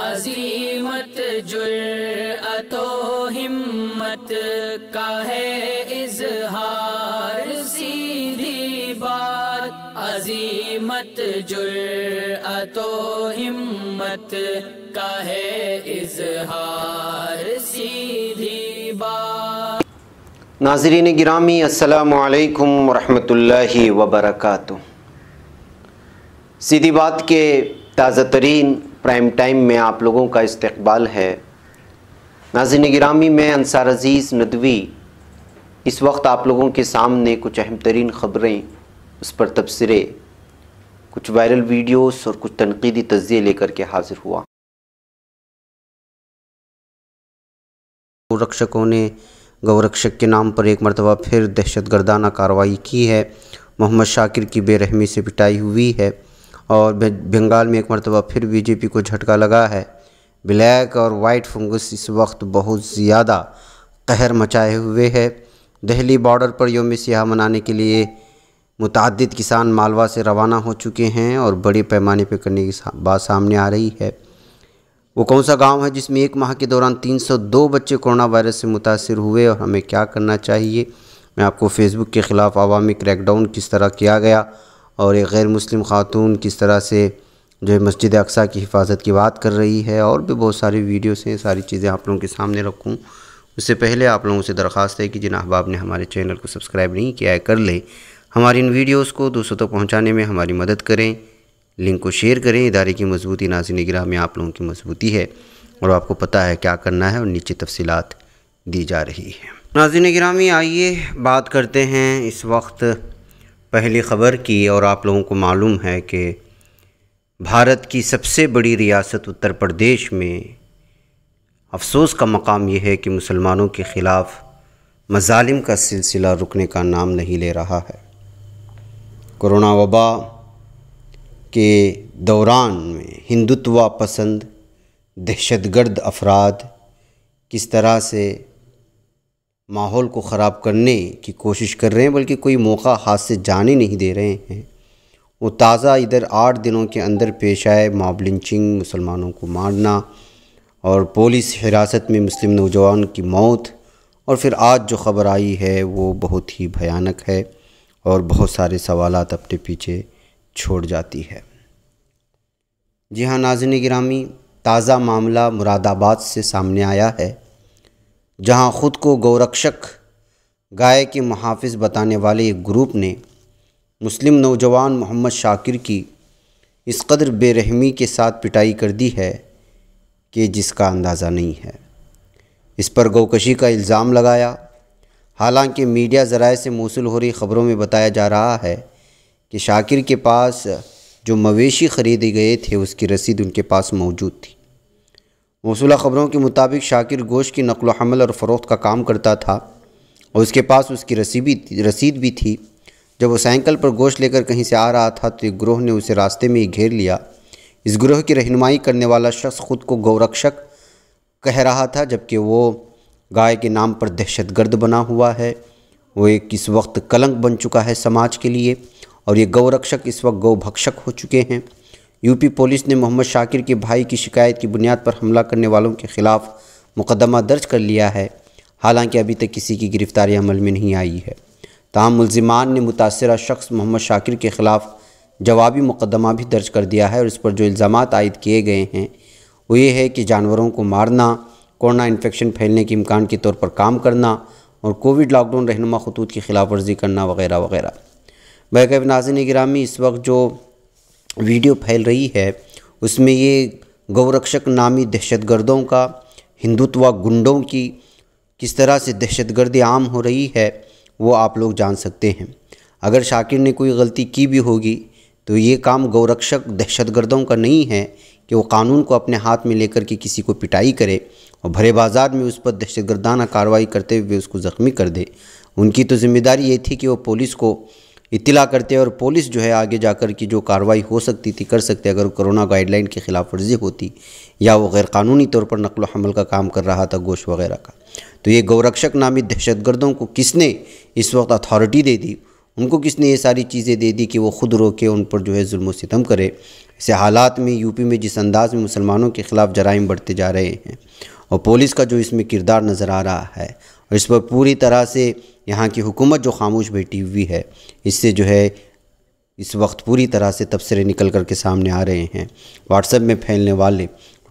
अजीमत जुर्अतो हिम्मत का है इजहार सीधी बात अजीमत जुर्अतो हिम्मत का है इजहार सीधी बात नाजरीन गिरामी असलकम वरहमल वबरक सीधी बात के ताज़ा तरीन प्राइम टाइम में आप लोगों का इस्तबाल है नाजिन गिरामी में अंसार अज़ीज़ नदवी इस वक्त आप लोगों के सामने कुछ अहम तरीन ख़बरें उस पर तबसरे कुछ वायरल वीडियोस और कुछ तनकीदी तजिए लेकर के हाजिर हुआ रक्षकों ने गौरक्षक के नाम पर एक मरतबा फिर दहशत गर्दाना कार्रवाई की है मोहम्मद शाकिर की बेरहमी से पिटाई हुई है और बंगाल में एक मरतबा फिर बीजेपी को झटका लगा है ब्लैक और वाइट फंगस इस वक्त बहुत ज़्यादा कहर मचाए हुए है दिल्ली बॉर्डर पर योम सियाह मनाने के लिए मुतद किसान मालवा से रवाना हो चुके हैं और बड़े पैमाने पर करने की बात सामने आ रही है वो कौन सा गांव है जिसमें एक माह के दौरान 302 बच्चे कोरोना वायरस से मुतासर हुए और हमें क्या करना चाहिए मैं आपको फेसबुक के ख़िलाफ़ आवामी क्रैकडाउन किस तरह किया गया और एक गैर मुस्लिम ख़ातून किस तरह से जो है मस्जिद अक्सा की हिफाजत की बात कर रही है और भी बहुत सारी वीडियोस हैं सारी चीज़ें आप लोगों के सामने रखूँ उससे पहले आप लोगों से दरख्वास्त है कि जिन अहबाब ने हमारे चैनल को सब्सक्राइब नहीं किया है कर ले हमारी इन वीडियोस को दूसरों तक तो पहुंचाने में हमारी मदद करें लिंक को शेयर करें इदारे की मजबूती नाजी निगराह में आप लोगों की मजबूती है और आपको पता है क्या करना है और नीचे तफसीत दी जा रही है नाजिन निगरामी आइए बात करते हैं इस वक्त पहली ख़बर की और आप लोगों को मालूम है कि भारत की सबसे बड़ी रियासत उत्तर प्रदेश में अफसोस का मकाम यह है कि मुसलमानों के ख़िलाफ़ मजालिम का सिलसिला रुकने का नाम नहीं ले रहा है कोरोना वबा के दौरान में हिंदुत्वा पसंद दहशतगर्द अफराद किस तरह से माहौल को ख़राब करने की कोशिश कर रहे हैं बल्कि कोई मौका हाथ से जाने नहीं दे रहे हैं वो ताज़ा इधर आठ दिनों के अंदर पेश आए मॉब लिंचिंग मुसलमानों को मारना और पुलिस हिरासत में मुस्लिम नौजवान की मौत और फिर आज जो ख़बर आई है वो बहुत ही भयानक है और बहुत सारे सवाल अपने पीछे छोड़ जाती है जी हाँ नाजन ग्रामी ताज़ा मामला मुरादाबाद से सामने आया है जहां खुद को गौरक्षक गाय के मुहाफ़ बताने वाले एक ग्रुप ने मुस्लिम नौजवान मोहम्मद शाकिर की इस कदर बेरहमी के साथ पिटाई कर दी है कि जिसका अंदाज़ा नहीं है इस पर गौकशी का इल्ज़ाम लगाया हालांकि मीडिया जरा से मौसू हो रही ख़बरों में बताया जा रहा है कि शाकिर के पास जो मवेशी ख़रीदे गए थे उसकी रसीद उनके पास मौजूद थी मौसू ख़बरों के मुताबिक शाकिर गोश की नकल हमल और फ़रोख्त का काम करता था और उसके पास उसकी रसीबी रसीद भी थी जब वो साइकिल पर गोश्त लेकर कहीं से आ रहा था तो एक ग्रोह ने उसे रास्ते में ही घेर लिया इस ग्रोह की रहनुमाई करने वाला शख्स खुद को गौरक्षक कह रहा था जबकि वो गाय के नाम पर दहशत गर्द बना हुआ है वो एक इस वक्त कलंक बन चुका है समाज के लिए और ये गौरक्षक इस वक्त गौभक्षक हो चुके हैं यूपी पुलिस ने मोहम्मद शाकिर के भाई की शिकायत की बुनियाद पर हमला करने वालों के खिलाफ मुकदमा दर्ज कर लिया है हालांकि अभी तक किसी की गिरफ्तारी अमल में नहीं आई है तमाम मुलजिमान ने मुतासर शख्स मोहम्मद शाकिर के ख़िलाफ़ जवाबी मुकदमा भी दर्ज कर दिया है और इस पर जो इल्ज़ाम आयद किए गए हैं वो ये है कि जानवरों को मारना कोरोना इन्फेक्शन फैलने के इम्कान के तौर पर काम करना और कोविड लॉकडाउन रहनुमा खतूत की खिलाफ वर्जी करना वगैरह वगैरह बैकअप नाजिन गिरामी इस वक्त जो वीडियो फैल रही है उसमें ये गौरक्षक नामी दहशतगर्दों का हिंदुत्व गुंडों की किस तरह से दहशतगर्दी आम हो रही है वो आप लोग जान सकते हैं अगर शाकिर ने कोई गलती की भी होगी तो ये काम गौरक्षक दहशतगर्दों का नहीं है कि वो कानून को अपने हाथ में लेकर के किसी को पिटाई करे और भरे बाज़ार में उस पर दहशतगर्दाना कार्रवाई करते हुए उसको ज़ख्मी कर दे उनकी तो ज़िम्मेदारी ये थी कि वो पुलिस को इतला करते और पुलिस जो है आगे जाकर की जो कार्रवाई हो सकती थी कर सकते अगर कोरोना गाइडलाइन की खिलाफ वर्जी होती या वो गैरकानूनी तौर पर नकल हमल का काम कर रहा था गोश वगैरह का तो ये गौरक्षक नामी दहशतगर्दों को किसने इस वक्त अथॉरिटी दे दी उनको किसने ये सारी चीज़ें दे दी कि वो खुद रोके उन पर जो है जुल्म सितम करे ऐसे हालात में यूपी में जिस अंदाज में मुसलमानों के ख़िलाफ़ जराइम बढ़ते जा रहे हैं और पुलिस का जो इसमें किरदार नज़र आ रहा है और इस पर पूरी तरह से यहाँ की हुकूमत जो खामोश बैठी हुई है इससे जो है इस वक्त पूरी तरह से तबसरे निकल कर के सामने आ रहे हैं व्हाट्सएप में फैलने वाले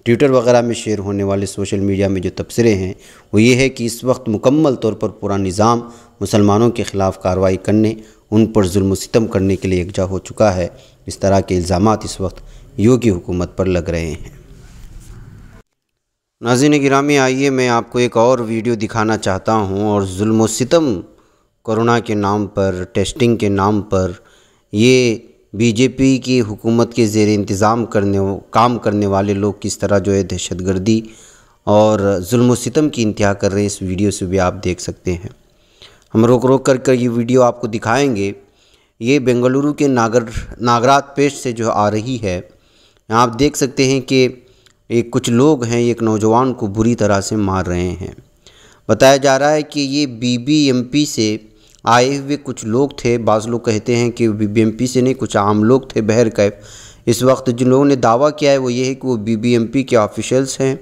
ट्विटर वगैरह में शेयर होने वाले सोशल मीडिया में जो तबसरे हैं वो ये है कि इस वक्त मुकम्मल तौर पर पूरा निज़ाम मुसलमानों के ख़िलाफ़ कार्रवाई करने उन पर जुल्म सितम करने के लिए एकजा हो चुका है इस तरह के इल्ज़ाम इस वक्त योगी हुकूमत पर लग रहे हैं नाजिन गिरामी आइए मैं आपको एक और वीडियो दिखाना चाहता हूँ और म सितम करुणा के नाम पर टेस्टिंग के नाम पर ये बीजेपी की हुकूमत के जेर इंतज़ाम करने काम करने वाले लोग किस तरह जो है दहशत गर्दी और म सितम की इंतहा कर रहे हैं इस वीडियो से भी आप देख सकते हैं हम रोक रोक कर कर ये वीडियो आपको दिखाएँगे ये बेंगलुरु के नागर नागरात पेश से जो आ रही है आप देख सकते हैं कि एक कुछ लोग हैं एक नौजवान को बुरी तरह से मार रहे हैं बताया जा रहा है कि ये बीबीएमपी से आए हुए कुछ लोग थे बाज़ लोग कहते हैं कि बीबीएमपी से नहीं कुछ आम लोग थे बहर कैफ इस वक्त जिन लोगों ने दावा किया है वो ये है कि वो बीबीएमपी के ऑफिशल्स हैं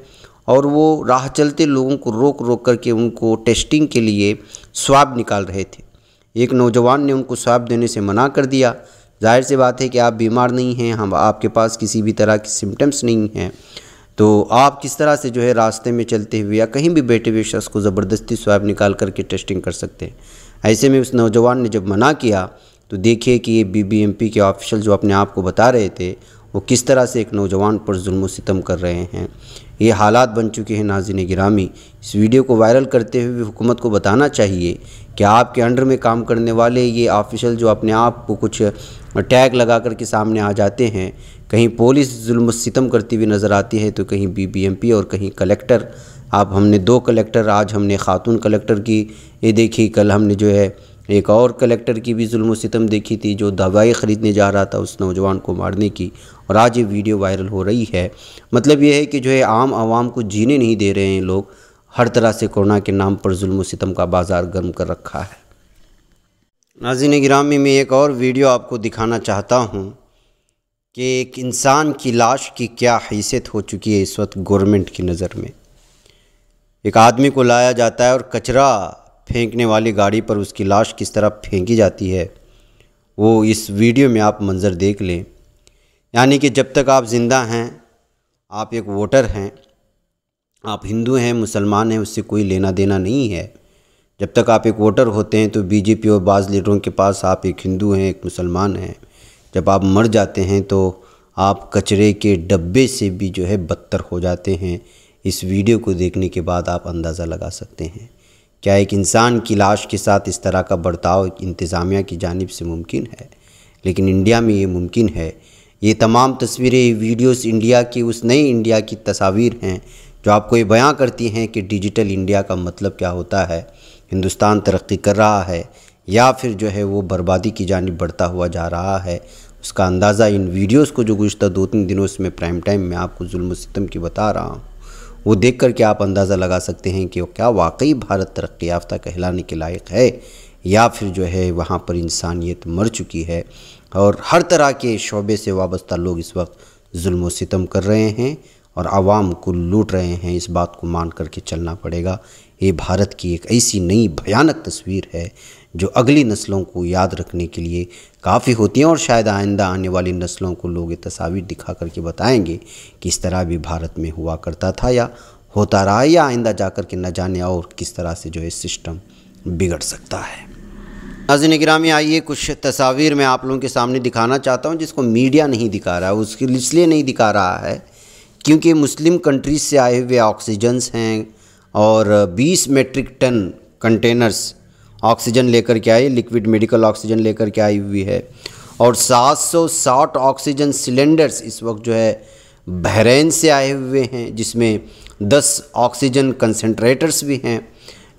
और वो राह चलते लोगों को रोक रोक करके उनको टेस्टिंग के लिए स्वाब निकाल रहे थे एक नौजवान ने उनको स्वाब देने से मना कर दिया जाहिर सी बात है कि आप बीमार नहीं हैं हम आपके पास किसी भी तरह के सिम्टम्स नहीं हैं तो आप किस तरह से जो है रास्ते में चलते हुए या कहीं भी बैठे हुए शख्स को ज़बरदस्ती स्वैब निकाल करके टेस्टिंग कर सकते हैं ऐसे में उस नौजवान ने जब मना किया तो देखिए कि ये पी के ऑफिशल जो अपने आप को बता रहे थे वो किस तरह से एक नौजवान पर जुल्म सितम कर रहे हैं ये हालात बन चुके हैं नाजिन गिरामी इस वीडियो को वायरल करते हुए हुकूमत को बताना चाहिए कि आपके अंडर में काम करने वाले ये ऑफिशल जो अपने आप को कुछ टैग लगा कर के सामने आ जाते हैं कहीं पुलिस जुल्म सितम करती हुई नज़र आती है तो कहीं बीबीएमपी और कहीं कलेक्टर आप हमने दो कलेक्टर आज हमने खातून कलेक्टर की ये देखी कल हमने जो है एक और कलेक्टर की भी जुल्म सितम देखी थी जो दवाई ख़रीदने जा रहा था उस नौजवान को मारने की और आज ये वीडियो वायरल हो रही है मतलब ये है कि जो है आम आवाम को जीने नहीं दे रहे हैं लोग हर तरह से कोरोना के नाम पर जुल्म सितम का बाज़ार गर्म कर रखा है नाजिन ग्रामी में एक और वीडियो आपको दिखाना चाहता हूँ कि एक इंसान की लाश की क्या हैसियत हो चुकी है इस वक्त गवर्नमेंट की नज़र में एक आदमी को लाया जाता है और कचरा फेंकने वाली गाड़ी पर उसकी लाश किस तरह फेंकी जाती है वो इस वीडियो में आप मंज़र देख लें यानी कि जब तक आप ज़िंदा हैं आप एक वोटर हैं आप हिंदू हैं मुसलमान हैं उससे कोई लेना देना नहीं है जब तक आप एक वोटर होते हैं तो बीजेपी और बाज़ लीडरों के पास आप एक हिंदू हैं एक मुसलमान हैं जब आप मर जाते हैं तो आप कचरे के डब्बे से भी जो है बदतर हो जाते हैं इस वीडियो को देखने के बाद आप अंदाज़ा लगा सकते हैं क्या एक इंसान की लाश के साथ इस तरह का बर्ताव इंतज़ामिया की जानब से मुमकिन है लेकिन इंडिया में ये मुमकिन है ये तमाम तस्वीरें वीडियोस इंडिया की उस नई इंडिया की तस्वीर हैं जो आपको ये बयां करती हैं कि डिजिटल इंडिया का मतलब क्या होता है हिंदुस्तान तरक्की कर रहा है या फिर जो है वो बर्बादी की जानब बढ़ता हुआ जा रहा है उसका अंदाज़ा इन वीडियोस को जो गुज्तर दो तीन दिनों से प्राइम टाइम में आपको जुल्म सितम की बता रहा हूँ वो देख कर के आप अंदाज़ा लगा सकते हैं कि वो क्या वाकई भारत तरक्की याफ्ता कहलाने के लायक है या फिर जो है वहाँ पर इंसानियत मर चुकी है और हर तरह के शोबे से वाबस्ता लोग इस वक्त जुल्म सितम कर रहे हैं और आवाम को लूट रहे हैं इस बात को मान करके चलना पड़ेगा ये भारत की एक ऐसी नई भयानक तस्वीर है जो अगली नस्लों को याद रखने के लिए काफ़ी होती हैं और शायद आइंदा आने वाली नस्लों को लोग ये तस्वीर दिखा करके बताएंगे कि इस तरह भी भारत में हुआ करता था या होता रहा या आइंदा जा कर के न जाने और किस तरह से जो है सिस्टम बिगड़ सकता है नाजिन ग्रामी आइए कुछ तस्वीर मैं आप लोगों के सामने दिखाना चाहता हूँ जिसको मीडिया नहीं दिखा रहा है उसके इसलिए नहीं दिखा रहा है क्योंकि मुस्लिम कंट्रीज से आए हुए ऑक्सीजन्स हैं और 20 मेट्रिक टन कंटेनर्स ऑक्सीजन लेकर के आई लिक्विड मेडिकल ऑक्सीजन लेकर के आई हुई है और 760 ऑक्सीजन सिलेंडर्स इस वक्त जो है बहरेन से आए हुए हैं जिसमें 10 ऑक्सीजन कंसनट्रेटर्स भी हैं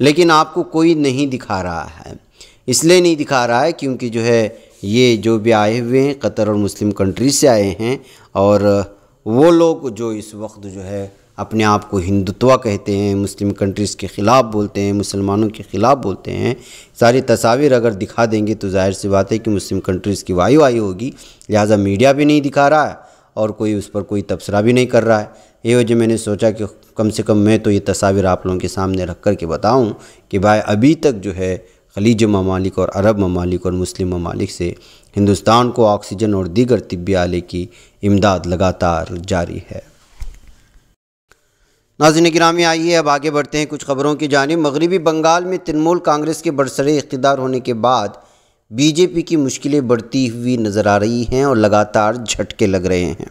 लेकिन आपको कोई नहीं दिखा रहा है इसलिए नहीं दिखा रहा है क्योंकि जो है ये जो भी आए हुए हैं कतर और मुस्लिम कंट्री से आए हैं और वो लोग जो इस वक्त जो है अपने आप को हिंदुत्वा कहते हैं मुस्लिम कंट्रीज़ के ख़िलाफ़ बोलते हैं मुसलमानों के ख़िलाफ़ बोलते हैं सारी तस्वीर अगर दिखा देंगे तो जाहिर सी बात है कि मुस्लिम कंट्रीज़ की वायु वायु होगी लिहाजा मीडिया भी नहीं दिखा रहा है और कोई उस पर कोई तबसरा भी नहीं कर रहा है ये वजह मैंने सोचा कि कम से कम मैं तो ये तस्वीर आप लोगों के सामने रख कर के बताऊँ कि भाई अभी तक जो है खलीज ममालिक और अरब ममालिक और मुस्लिम ममालिक से हिंदुस्तान को ऑक्सीजन और दीगर तबी आले की इमदाद लगातार जारी है नाजिन ग्रामी आइए अब आगे बढ़ते हैं कुछ खबरों की जानब मगरबी बंगाल में तृणमूल कांग्रेस के बरसर इकतदार होने के बाद बीजेपी की मुश्किलें बढ़ती हुई नज़र आ रही हैं और लगातार झटके लग रहे हैं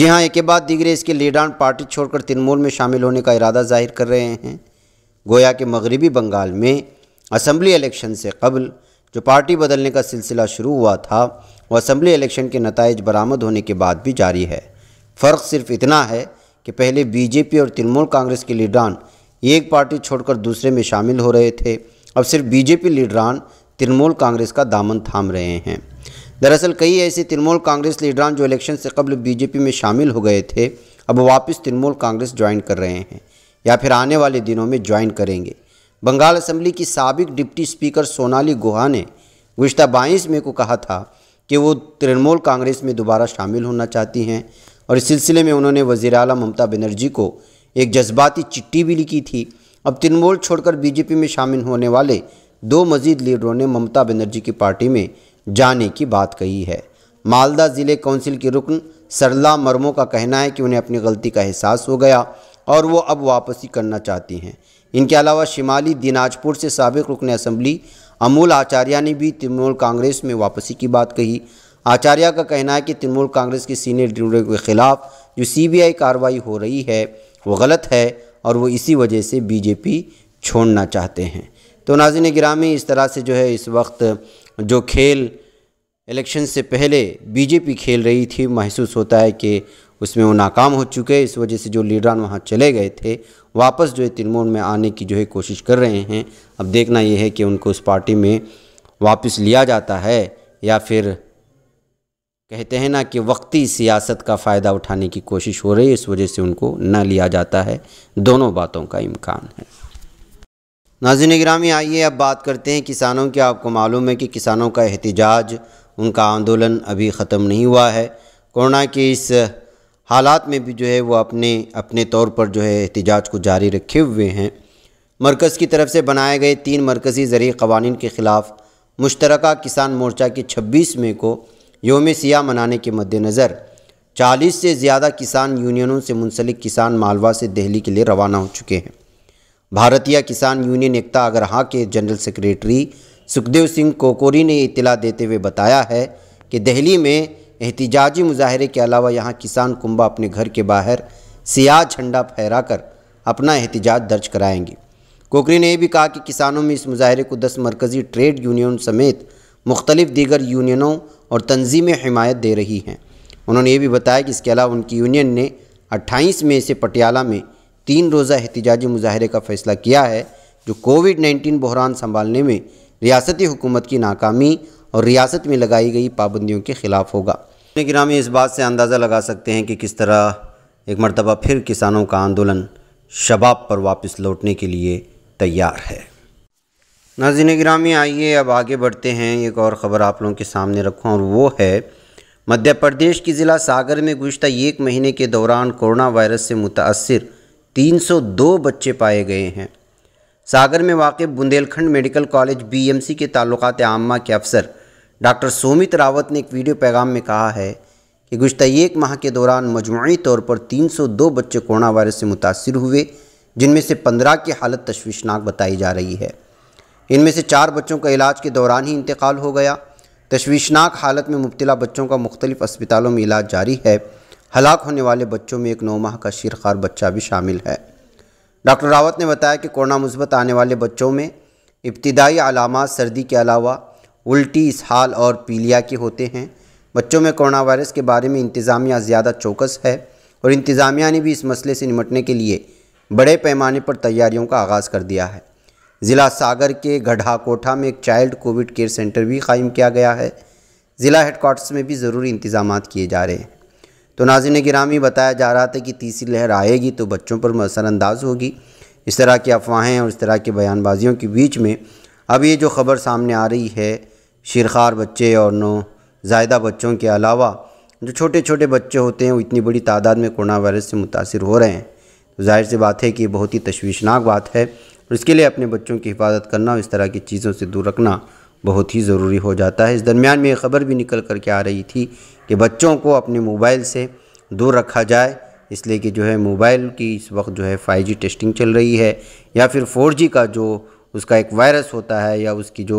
जी हाँ एक के बाद दिगरे इसके लीडान पार्टी छोड़कर तृणमूल में शामिल होने का इरादा जाहिर कर रहे हैं गोया के मगरबी बंगाल में असम्बली इलेक्शन से कबल जो पार्टी बदलने का सिलसिला शुरू हुआ था वो असम्बली इलेक्शन के नतज बरामद होने के बाद भी जारी है फ़र्क सिर्फ इतना है कि पहले बीजेपी और तृणमूल कांग्रेस के लीडरान एक पार्टी छोड़कर दूसरे में शामिल हो रहे थे अब सिर्फ बीजेपी लीडरान तृणमूल कांग्रेस का दामन थाम रहे हैं दरअसल कई ऐसे तृणमूल कांग्रेस लीडरान जो इलेक्शन से कबल बीजेपी में शामिल हो गए थे अब वापस तृणमूल कांग्रेस ज्वाइन कर रहे हैं या फिर आने वाले दिनों में ज्वाइन करेंगे बंगाल असम्बली की सबक डिप्टी स्पीकर सोनाली गुहा ने गुज्त बाईस मई को कहा था कि वो तृणमूल कांग्रेस में दोबारा शामिल होना चाहती हैं और इस सिलसिले में उन्होंने वजी अला ममता बनर्जी को एक जज्बाती चिट्ठी भी लिखी थी अब तृणमूल छोड़कर बीजेपी में शामिल होने वाले दो मजीद लीडरों ने ममता बनर्जी की पार्टी में जाने की बात कही है मालदा ज़िले कौंसिल की रुकन सरला मरमो का कहना है कि उन्हें अपनी गलती का एहसास हो गया और वो अब वापसी करना चाहती हैं इनके अलावा शिमाली दिनाजपुर से सबक रुकन असम्बली अमूल आचार्य ने भी तृणमूल कांग्रेस में वापसी की बात कही आचार्य का कहना है कि तृणमूल कांग्रेस के सीनियर लीडरों के खिलाफ जो सीबीआई कार्रवाई हो रही है वो गलत है और वो इसी वजह से बीजेपी छोड़ना चाहते हैं तो नाजिन ग्रामी इस तरह से जो है इस वक्त जो खेल इलेक्शन से पहले बीजेपी खेल रही थी महसूस होता है कि उसमें वो नाकाम हो चुके इस वजह से जो लीडरान वहाँ चले गए थे वापस जो है तृणमूल में आने की जो है कोशिश कर रहे हैं अब देखना ये है कि उनको उस पार्टी में वापस लिया जाता है या फिर कहते हैं ना कि वक्ती सियासत का फ़ायदा उठाने की कोशिश हो रही है इस वजह से उनको न लिया जाता है दोनों बातों का इम्कान है नाजिन ग्रामी आइए अब बात करते हैं किसानों की आपको मालूम है कि किसानों का एहतजाज उनका आंदोलन अभी ख़त्म नहीं हुआ है कोरोना के इस हालात में भी जो है वो अपने अपने तौर पर जो है एहतजाज को जारी रखे हुए हैं मरकज़ की तरफ से बनाए गए तीन मरकज़ी ज़रिए कवानीन के ख़िलाफ़ मुश्तरक किसान मोर्चा की छब्बीस मई को योम सियाह मनाने के मद्देनज़र 40 से ज़्यादा किसान यूनियनों से मुंसलिक किसान मालवा से दिल्ली के लिए रवाना हो चुके हैं भारतीय किसान यूनियन एकता अगरहा के जनरल सेक्रेटरी सुखदेव सिंह कोकोरी ने इतला देते हुए बताया है कि दिल्ली में एहतजाजी मुजाहरे के अलावा यहाँ किसान कुंबा अपने घर के बाहर सियाह झंडा फहरा कर अपना एहतजाज दर्ज कराएंगे कोकरी ने यह भी कहा कि किसानों में इस मुजाहरे को दस मरकज़ी ट्रेड यूनियन समेत मुख्तलिफ दीगर यूनियनों और तंजीमें हमायत दे रही हैं उन्होंने ये भी बताया कि इसके अलावा उनकी यूनियन ने अट्ठाईस मई से पटियाला में तीन रोज़ा एहतजाजी मुजाहरे का फैसला किया है जो कोविड नाइन्टीन बहरान संभालने में रियासती हुकूमत की नाकामी और रियासत में लगाई गई पाबंदियों के ख़िलाफ़ होगा अपने ग्रामी इस बात से अंदाज़ा लगा सकते हैं कि किस तरह एक मरतबा फिर किसानों का आंदोलन शबाब पर वापस लौटने के लिए तैयार है नाजिन ग्रामी आइए अब आगे बढ़ते हैं एक और ख़बर आप लोगों के सामने रखूँ और वो है मध्य प्रदेश की ज़िला सागर में गुज्त एक महीने के दौरान कोरोना वायरस से मुतासर 302 बच्चे पाए गए हैं सागर में वाक़ बुंदेलखंड मेडिकल कॉलेज बीएमसी के ताल्लुकात आमा के अफसर डॉक्टर सोमित रावत ने एक वीडियो पैगाम में कहा है कि गुज्त एक माह के दौरान मजमू तौर पर दो बच्चे कोरोना वायरस से मुतासर हुए जिनमें से पंद्रह की हालत तशवीशनाक बताई जा रही है इनमें से चार बच्चों का इलाज के दौरान ही इंतकाल हो गया तशवीशनाक हालत में मुबतला बच्चों का मुख्तलिफ अस्पतालों में इलाज जारी है हलाक होने वाले बच्चों में एक नौ माह का शीरखार बच्चा भी शामिल है डॉक्टर रावत ने बताया कि कोरोना मुस्बत आने वाले बच्चों में इब्तदाई अलामत सर्दी के अलावा उल्टी इसहाल और पीलिया के होते हैं बच्चों में कोरोना वायरस के बारे में इंतज़ामिया ज़्यादा चौकस है और इंतज़ामिया ने भी इस मसले से निपटने के लिए बड़े पैमाने पर तैयारियों का आगाज़ कर दिया है ज़िला सागर के गढ़ा कोठा में एक चाइल्ड कोविड केयर सेंटर भी कायम किया गया है ज़िला हेडकोार्टर्स में भी ज़रूरी इंतजाम किए जा रहे हैं तो नाजिन गिरामी बताया जा रहा था कि तीसरी लहर आएगी तो बच्चों पर मसरअंदाज होगी इस तरह की अफवाहें और इस तरह के बयानबाजियों के बीच में अब ये जो ख़बर सामने आ रही है शिरखार बच्चे और नौ जायदा बच्चों के अलावा जो छोटे छोटे बच्चे होते हैं वो इतनी बड़ी तादाद में कोरोना वायरस से मुतासर हो रहे हैं तो जाहिर सी बात है कि बहुत ही तशवीशनाक बात है और इसके लिए अपने बच्चों की हिफाजत करना और इस तरह की चीज़ों से दूर रखना बहुत ही ज़रूरी हो जाता है इस दरमियान में ये ख़बर भी निकल कर के आ रही थी कि बच्चों को अपने मोबाइल से दूर रखा जाए इसलिए कि जो है मोबाइल की इस वक्त जो है जी टेस्टिंग चल रही है या फिर जी का जो उसका एक वायरस होता है या उसकी जो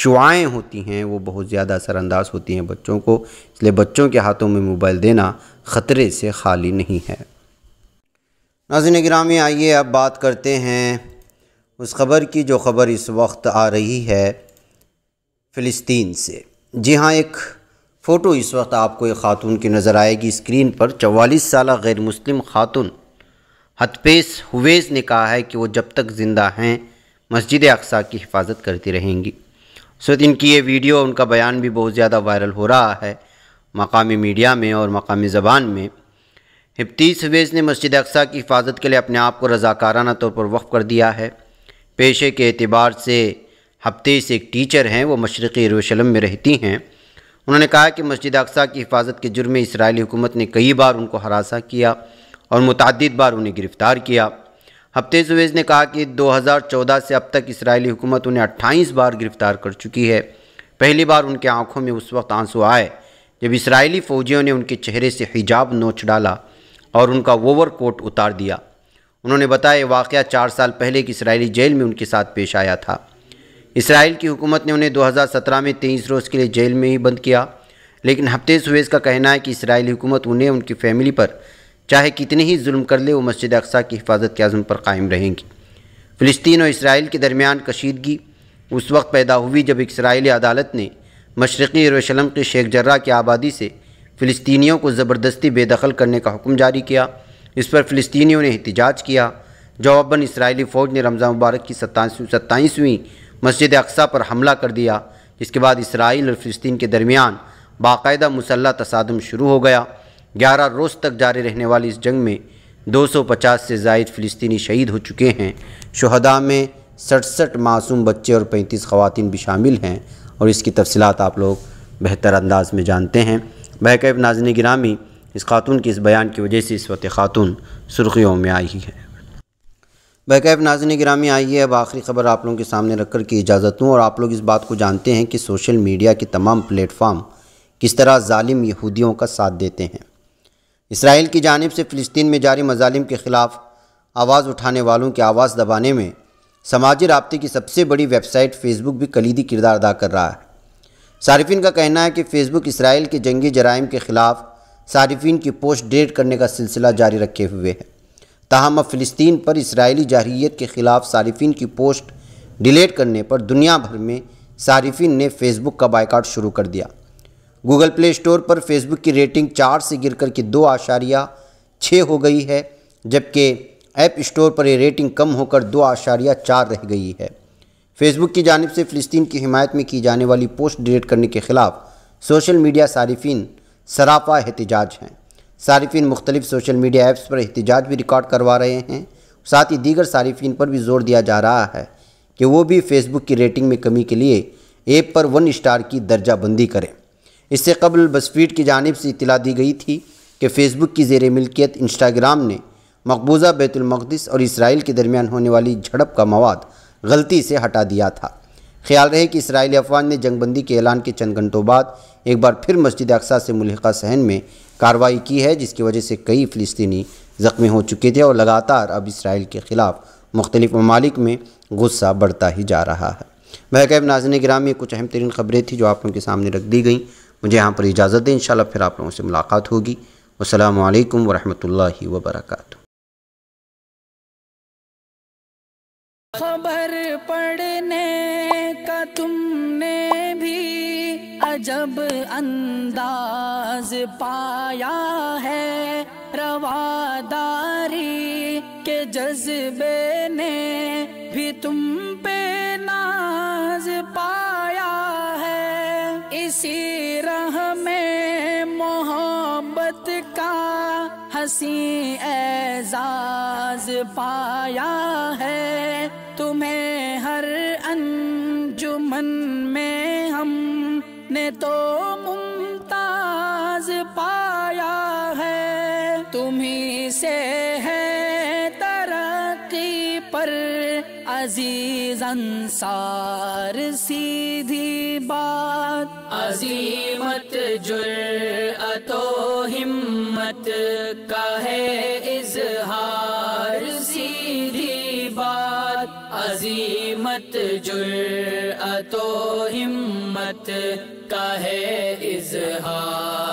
शुआएँ होती हैं वो बहुत ज़्यादा असरानंदाज होती हैं बच्चों को इसलिए बच्चों के हाथों में मोबाइल देना ख़तरे से खाली नहीं है नाजिन ग्रामी आइए अब बात करते हैं उस ख़बर की जो ख़बर इस वक्त आ रही है फ़िलिस्तीन से जी हाँ एक फ़ोटो इस वक्त आपको एक ख़ातून की नज़र आएगी स्क्रीन पर चवालीस साल गैर मुस्लिम ख़ातून हतपेस हुवेज ने कहा है कि वो जब तक ज़िंदा हैं मस्जिद अक्सा की हिफाजत करती रहेंगी सो इनकी ये वीडियो उनका बयान भी बहुत ज़्यादा वायरल हो रहा है मकामी मीडिया में और मकामी ज़बान में हिप्तीस हुवेज ने मस्जिद अकसा की हिफाजत के लिए अपने आप को रज़ाकाराना तौर पर वफ़ कर दिया है पेशे के अतबार से हफ्ते से एक टीचर हैं वो मशरक़ी यरूशलम में रहती हैं उन्होंने कहा कि मस्जिद अक्सा की हिफाजत के जुर्म में इसराइली हुकूमत ने कई बार उनको हरासा किया और मुतद बार उन्हें गिरफ़्तार किया हफ्ते जुवेज़ ने कहा कि 2014 से अब तक इसराइली हुकूमत उन्हें 28 बार गिरफ़्तार कर चुकी है पहली बार उनके आँखों में उस वक्त आंसू आए जब इसराइली फ़ौजियों ने उनके चेहरे से हिजाब नोच डाला और उनका ओवर कोट उतार दिया उन्होंने बताया वाक़ चार साल पहले की इसराइली जेल में उनके साथ पेश आया था इसराइल की हुकूमत ने उन्हें 2017 में तेईस रोज़ के लिए जेल में ही बंद किया लेकिन हफ्ते सुवेज का कहना है कि इसराइली हुकूमत उन्हें उनकी फैमिली पर चाहे कितने ही जुल्म कर ले वो मस्जिद अक्सा की हिफाजत के आज़म पर कायम रहेंगी फ़लस्तीन और इसराइल के दरमियान कशीदगी उस वक्त पैदा हुई जब इसराइली अदालत ने मशरक़ी यरूशलम के शेख जर्रा की आबादी से फ़लस्तीनियों को ज़बरदस्ती बेदखल करने का हुक्म जारी किया इस पर फ़िलिस्तीनियों ने एहतजाज किया जवाबन इसराइली फ़ौज ने रमज़ान मुबारक की सत्ताईसवीं सत्ताईसवीं मस्जिद अक्सा पर हमला कर दिया इसके बाद इसराइल और फ़लस्तीन के दरमियान बाकायदा मुसल्ह तसादम शुरू हो गया ग्यारह रोज़ तक जारी रहने वाली इस जंग में 250 से जायद फ़लस्तनी शहीद हो चुके हैं शहदा में सड़सठ मासूम बच्चे और पैंतीस खवतिन भी शामिल हैं और इसकी तफसलत आप लोग बेहतर अंदाज में जानते हैं बहकब नाजन गिरामी इस खातून के इस बयान की वजह से इस वक्त खातून सुर्खियों में आई है बहकैफ नाजन ग्रामी है अब आखिरी खबर आप लोगों के सामने रख कर की इजाज़त हूँ और आप लोग इस बात को जानते हैं कि सोशल मीडिया के तमाम प्लेटफार्म किस तरह ालिम यहूदियों का साथ देते हैं इसराइल की जानब से फ़लस्तीन में जारी मजालिम के ख़िलाफ़ आवाज़ उठाने वालों की आवाज़ दबाने में समाजी रबते की सबसे बड़ी वेबसाइट फ़ेसबुक भी कलीदी किरदार अदा कर रहा है सार्फिन का कहना है कि फ़ेसबुक इसराइल के जंगी जराइम के ख़िलाफ़ सार्फिन की पोस्ट डेट करने का सिलसिला जारी रखे हुए है तहम अब फ़लस्तीन पर इसराइली जारहीत के ख़िलाफ़ सार्फिन की पोस्ट डिलीट करने पर दुनिया भर में सार्फिन ने फेसबुक का बायकाट शुरू कर दिया गूगल प्ले स्टोर पर फेसबुक की रेटिंग चार से गिर कर के दो आशारिया छः हो गई है जबकि ऐप स्टोर पर ये रेटिंग कम होकर दो आशारिया चार रह गई है फेसबुक की जानब से फ़लस्तीन की हमायत में की जाने वाली पोस्ट डिलीट करने के ख़िलाफ़ सोशल मीडिया सार्फिन सराफा एहतजाज हैं सार्फिन मुख्तलिफ सोशल मीडिया ऐप्स पर एहतजाज भी रिकॉर्ड करवा रहे हैं साथ ही दीगर सार्फिन पर भी जोर दिया जा रहा है कि वो भी फेसबुक की रेटिंग में कमी के लिए ऐप पर वन स्टार की दर्जाबंदी करें इससे कबल बसफीड की जानब से इतला दी गई थी कि फ़ेसबुक की जेर मिल्कियत इंस्टाग्राम ने मकबूजा बैतुलमक़दस और इसराइल के दरमियान होने वाली झड़प का मवाद गलती से हटा दिया था ख्याल रहे कि इसराइली अफवाज ने जंगबंदी के ऐलान के चंद घंटों बाद एक बार फिर मस्जिद अक्सा से मुलिका सहन में कार्रवाई की है जिसकी वजह से कई फ़लस्तनी ज़ख्मी हो चुके थे और लगातार अब इसराइल के ख़िलाफ़ मुख्तलिफ़ ममालिक में गुस्सा बढ़ता ही जा रहा है महकब नाजन ग्राम में कुछ अहम तरीन खबरें थी जो आप लोगों के सामने रख दी गई मुझे यहाँ पर इजाज़त दें इन फिर आप लोगों से मुलाकात होगी असलकम वरहमल वर्क खबर पड़े जब अंदाज पाया है रवादारी के जज्बे ने भी तुम पे नाज पाया है इसी रह में मोहब्बत का हसी एजाज पाया है तुम्हें हर अजीज अंसार सीधी बात अजीमत अतो हिम्मत कहे इजहार सीधी बात अजीमत अतो हिम्मत कहे इजहार